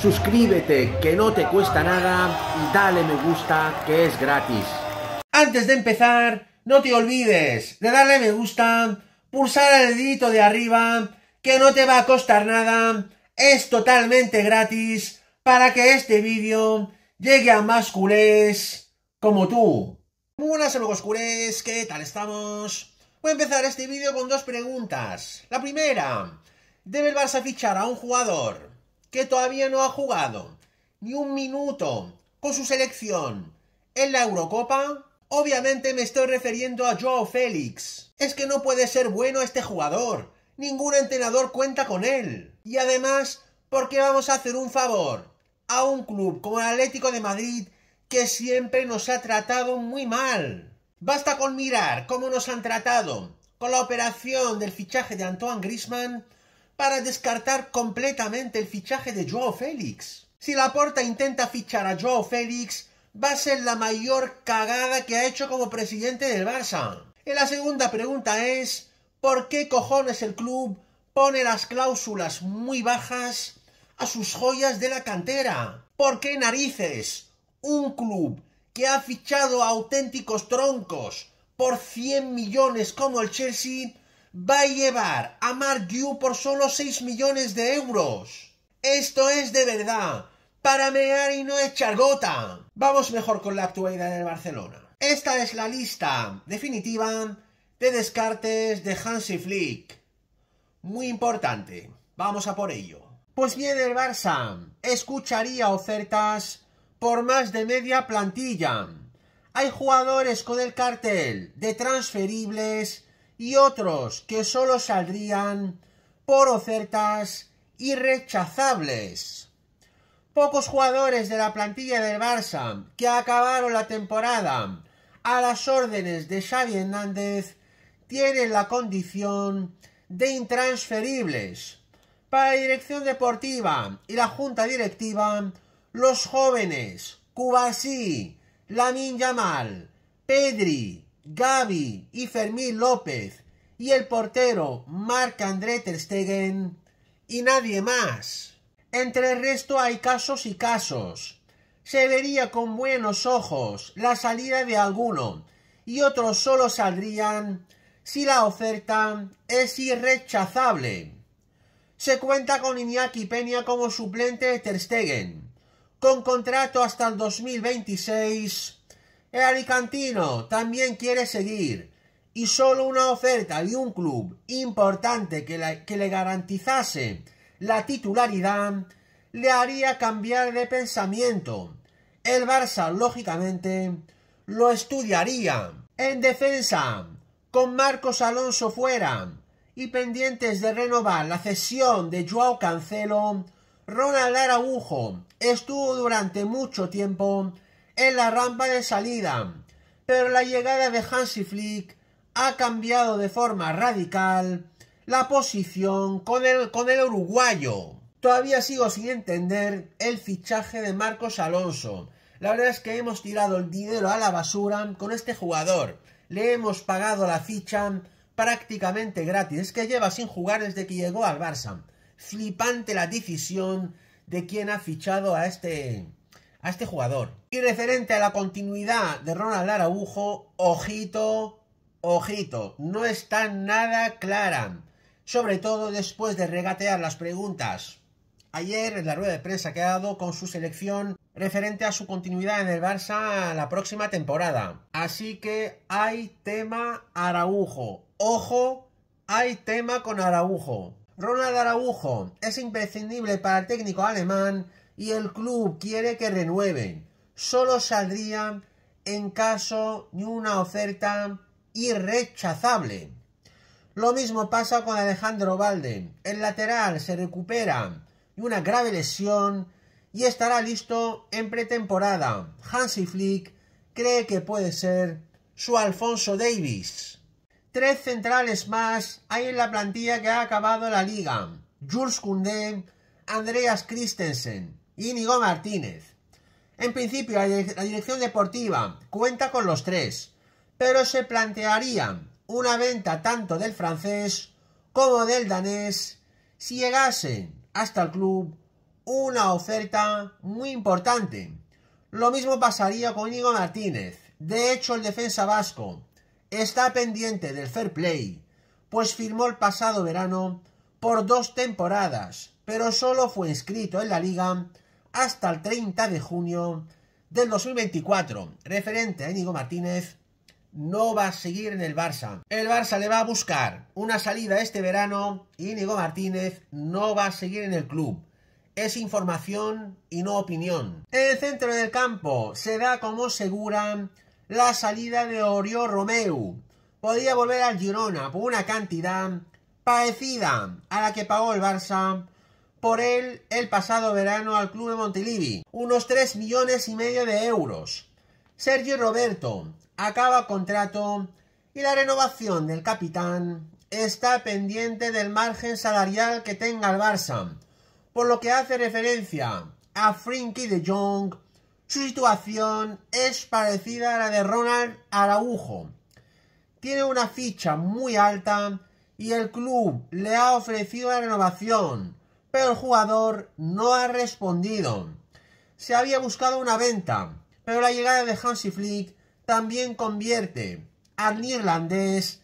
suscríbete que no te cuesta nada y dale me gusta que es gratis. Antes de empezar, no te olvides de darle me gusta, pulsar el dedito de arriba, que no te va a costar nada, es totalmente gratis para que este vídeo llegue a más culés como tú. Buenas amigos culés, ¿qué tal estamos? Voy a empezar este vídeo con dos preguntas. La primera, ¿debe el Barça fichar a un jugador que todavía no ha jugado ni un minuto con su selección en la Eurocopa, obviamente me estoy refiriendo a Joao Félix. Es que no puede ser bueno este jugador. Ningún entrenador cuenta con él. Y además, ¿por qué vamos a hacer un favor a un club como el Atlético de Madrid que siempre nos ha tratado muy mal? Basta con mirar cómo nos han tratado con la operación del fichaje de Antoine Griezmann para descartar completamente el fichaje de Joao Félix. Si Laporta intenta fichar a Joao Félix, va a ser la mayor cagada que ha hecho como presidente del Barça. Y la segunda pregunta es, ¿por qué cojones el club pone las cláusulas muy bajas a sus joyas de la cantera? ¿Por qué narices un club que ha fichado a auténticos troncos por 100 millones como el Chelsea va a llevar a Mark Yu por solo 6 millones de euros. Esto es de verdad, para mear y no echar gota. Vamos mejor con la actualidad del Barcelona. Esta es la lista definitiva de descartes de Hansi Flick. Muy importante, vamos a por ello. Pues bien, el Barça escucharía ofertas por más de media plantilla. Hay jugadores con el cartel de transferibles y otros que solo saldrían por ofertas irrechazables. Pocos jugadores de la plantilla del Barça que acabaron la temporada a las órdenes de Xavi Hernández tienen la condición de intransferibles. Para la dirección deportiva y la junta directiva, los jóvenes Cubasí, Lamin Yamal, Pedri, Gaby y Fermín López y el portero Marc André Ter Stegen y nadie más. Entre el resto hay casos y casos. Se vería con buenos ojos la salida de alguno y otros solo saldrían si la oferta es irrechazable. Se cuenta con Iñaki Peña como suplente de Ter Stegen, con contrato hasta el 2026 el Alicantino también quiere seguir y solo una oferta de un club importante que, le garantizase la titularidad le haría cambiar de pensamiento. El Barça, lógicamente, lo estudiaría. En defensa, con Marcos Alonso fuera y pendientes de renovar la cesión de Joao Cancelo, Ronald Araujo estuvo durante mucho tiempo en la rampa de salida. Pero la llegada de Hansi Flick ha cambiado de forma radical la posición con el, con el uruguayo. Todavía sigo sin entender el fichaje de Marcos Alonso. La verdad es que hemos tirado el dinero a la basura con este jugador. Le hemos pagado la ficha prácticamente gratis. Es que lleva sin jugar desde que llegó al Barça. Flipante la decisión de quien ha fichado a este a este jugador. Y referente a la continuidad de Ronald Araujo, ojito, ojito, no está nada clara. Sobre todo después de regatear las preguntas. Ayer en la rueda de prensa que ha dado con su selección referente a su continuidad en el Barça la próxima temporada. Así que hay tema Araujo. Ojo, hay tema con Araujo. Ronald Araujo es imprescindible para el técnico alemán y el club quiere que renueven. Solo saldrían en caso de una oferta irrechazable. Lo mismo pasa con Alejandro Valden. El lateral se recupera de una grave lesión y estará listo en pretemporada. Hansi Flick cree que puede ser su Alfonso Davis. Tres centrales más hay en la plantilla que ha acabado la liga. Jules Koundé, Andreas Christensen, Íñigo Martínez. En principio, la, dirección deportiva cuenta con los tres, pero se plantearía una venta tanto del francés como del danés si llegase hasta el club una oferta muy importante. Lo mismo pasaría con Íñigo Martínez. De hecho, el defensa vasco está pendiente del fair play, pues firmó el pasado verano por dos temporadas, pero solo fue inscrito en la liga hasta el 30 de junio del 2024. Referente a Inigo Martínez, no va a seguir en el Barça. El Barça le va a buscar una salida este verano y Martínez no va a seguir en el club. Es información y no opinión. En el centro del campo se da como segura la salida de Oriol Romeu. Podría volver al Girona por una cantidad parecida a la que pagó el Barça por él el pasado verano al club de Montilivi, unos 3 millones y medio de euros. Sergio Roberto acaba contrato y la renovación del capitán está pendiente del margen salarial que tenga el Barça, por lo que hace referencia a Frinky de Jong. Su situación es parecida a la de Ronald Araujo. Tiene una ficha muy alta y el club le ha ofrecido la renovación pero el jugador no ha respondido. Se había buscado una venta, pero la llegada de Hansi Flick también convierte al neerlandés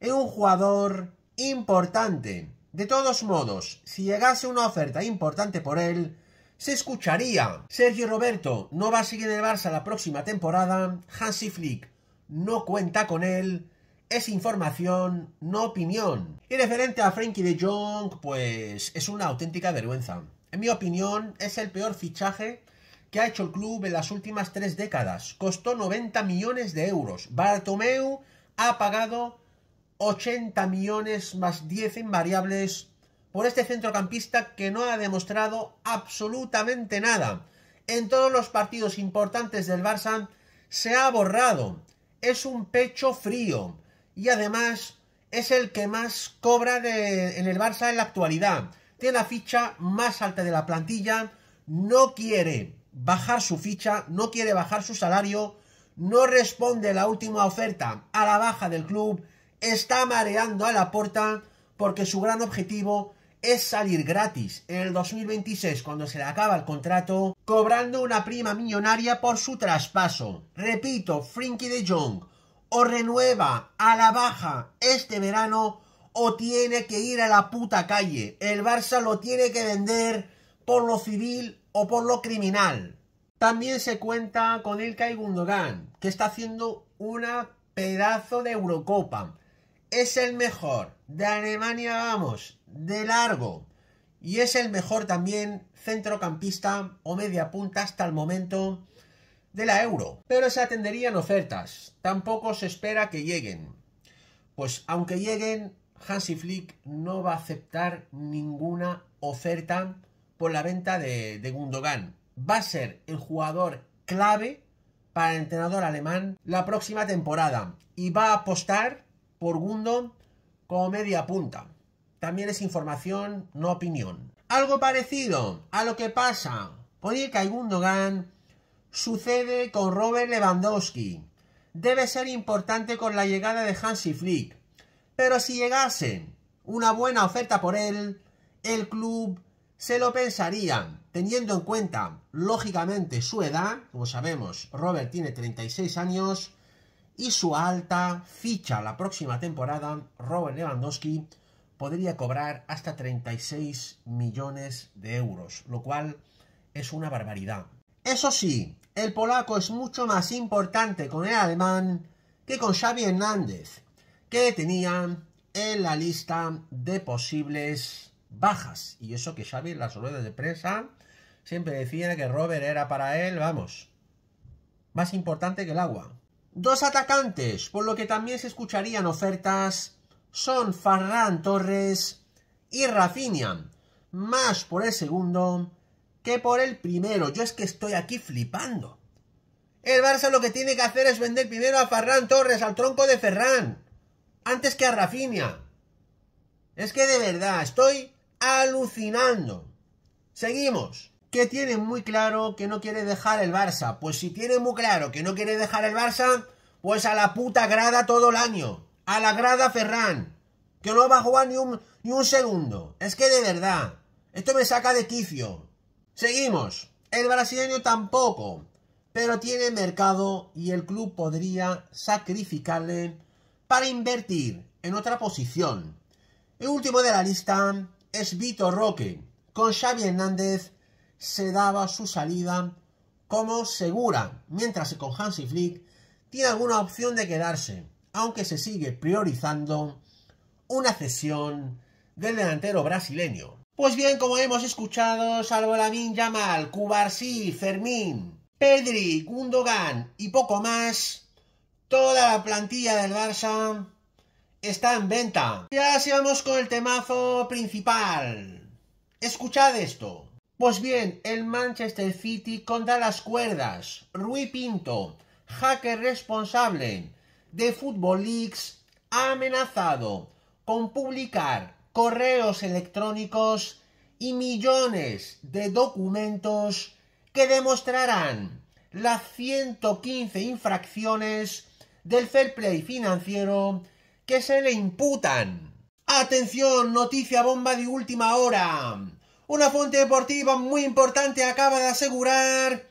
en un jugador importante. De todos modos, si llegase una oferta importante por él, se escucharía. Sergio Roberto no va a seguir en el Barça la próxima temporada. Hansi Flick no cuenta con él es información, no opinión. Y referente a Frankie de Jong, pues es una auténtica vergüenza. En mi opinión, es el peor fichaje que ha hecho el club en las últimas tres décadas. Costó 90 millones de euros. Bartomeu ha pagado 80 millones más 10 en variables por este centrocampista que no ha demostrado absolutamente nada. En todos los partidos importantes del Barça se ha borrado. Es un pecho frío y además es el que más cobra en el Barça en la actualidad. Tiene la ficha más alta de la plantilla, no quiere bajar su ficha, no quiere bajar su salario, no responde la última oferta a la baja del club, está mareando a la puerta porque su gran objetivo es salir gratis en el 2026 cuando se le acaba el contrato, cobrando una prima millonaria por su traspaso. Repito, Frinky de Jong o renueva a la baja este verano o tiene que ir a la puta calle. El Barça lo tiene que vender por lo civil o por lo criminal. También se cuenta con el Kai Gundogan, que está haciendo una pedazo de Eurocopa. Es el mejor de Alemania, vamos, de largo. Y es el mejor también centrocampista o media punta hasta el momento de la euro, pero se atenderían ofertas, tampoco se espera que lleguen. Pues aunque lleguen, Hansi Flick no va a aceptar ninguna oferta por la venta de, Gundogan. Va a ser el jugador clave para el entrenador alemán la próxima temporada y va a apostar por Gundo como media punta. También es información, no opinión. Algo parecido a lo que pasa con Ilkay Gundogan sucede con Robert Lewandowski. Debe ser importante con la llegada de Hansi Flick. Pero si llegase una buena oferta por él, el club se lo pensaría, teniendo en cuenta, lógicamente, su edad, como sabemos, Robert tiene 36 años, y su alta ficha la próxima temporada, Robert Lewandowski, podría cobrar hasta 36 millones de euros, lo cual es una barbaridad. Eso sí, el polaco es mucho más importante con el alemán que con Xavi Hernández, que tenía en la lista de posibles bajas. Y eso que Xavi en las ruedas de prensa siempre decía que Robert era para él, vamos, más importante que el agua. Dos atacantes, por lo que también se escucharían ofertas, son Farran Torres y Rafinha, más por el segundo que por el primero. Yo es que estoy aquí flipando. El Barça lo que tiene que hacer es vender primero a Ferran Torres, al tronco de Ferran, antes que a Rafinha. Es que de verdad, estoy alucinando. Seguimos. Que tiene muy claro que no quiere dejar el Barça? Pues si tiene muy claro que no quiere dejar el Barça, pues a la puta grada todo el año. A la grada Ferran. Que no va a jugar ni un, ni un segundo. Es que de verdad. Esto me saca de quicio. Seguimos. El brasileño tampoco, pero tiene mercado y el club podría sacrificarle para invertir en otra posición. El último de la lista es Vitor Roque. Con Xavi Hernández se daba su salida como segura, mientras que con Hansi Flick tiene alguna opción de quedarse, aunque se sigue priorizando una cesión del delantero brasileño. Pues bien, como hemos escuchado, salvo Lamin Yamal, Cubarsí, Fermín, Pedri, Gundogan y poco más, toda la plantilla del Barça está en venta. Ya sigamos con el temazo principal. Escuchad esto. Pues bien, el Manchester City contra las cuerdas. Rui Pinto, hacker responsable de Football Leagues, ha amenazado con publicar correos electrónicos y millones de documentos que demostrarán las 115 infracciones del fair play financiero que se le imputan. Atención, noticia bomba de última hora. Una fuente deportiva muy importante acaba de asegurar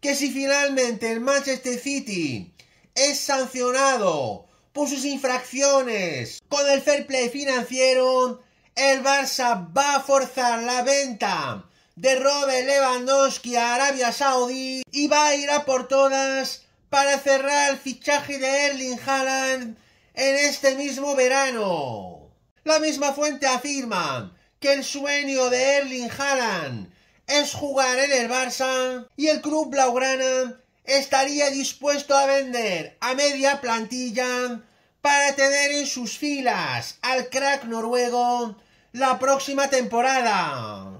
que si finalmente el Manchester City es sancionado por sus infracciones. Con el fair play financiero, el Barça va a forzar la venta de Robert Lewandowski a Arabia Saudí y va a ir a por todas para cerrar el fichaje de Erling Haaland en este mismo verano. La misma fuente afirma que el sueño de Erling Haaland es jugar en el Barça y el club blaugrana estaría dispuesto a vender a media plantilla para tener en sus filas al crack noruego la próxima temporada.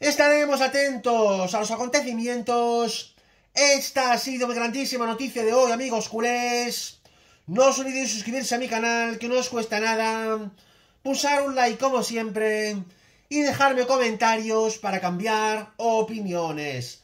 Estaremos atentos a los acontecimientos. Esta ha sido mi grandísima noticia de hoy, amigos culés. No os olvidéis suscribirse a mi canal, que no os cuesta nada. Pulsar un like como siempre. Y dejarme comentarios para cambiar opiniones.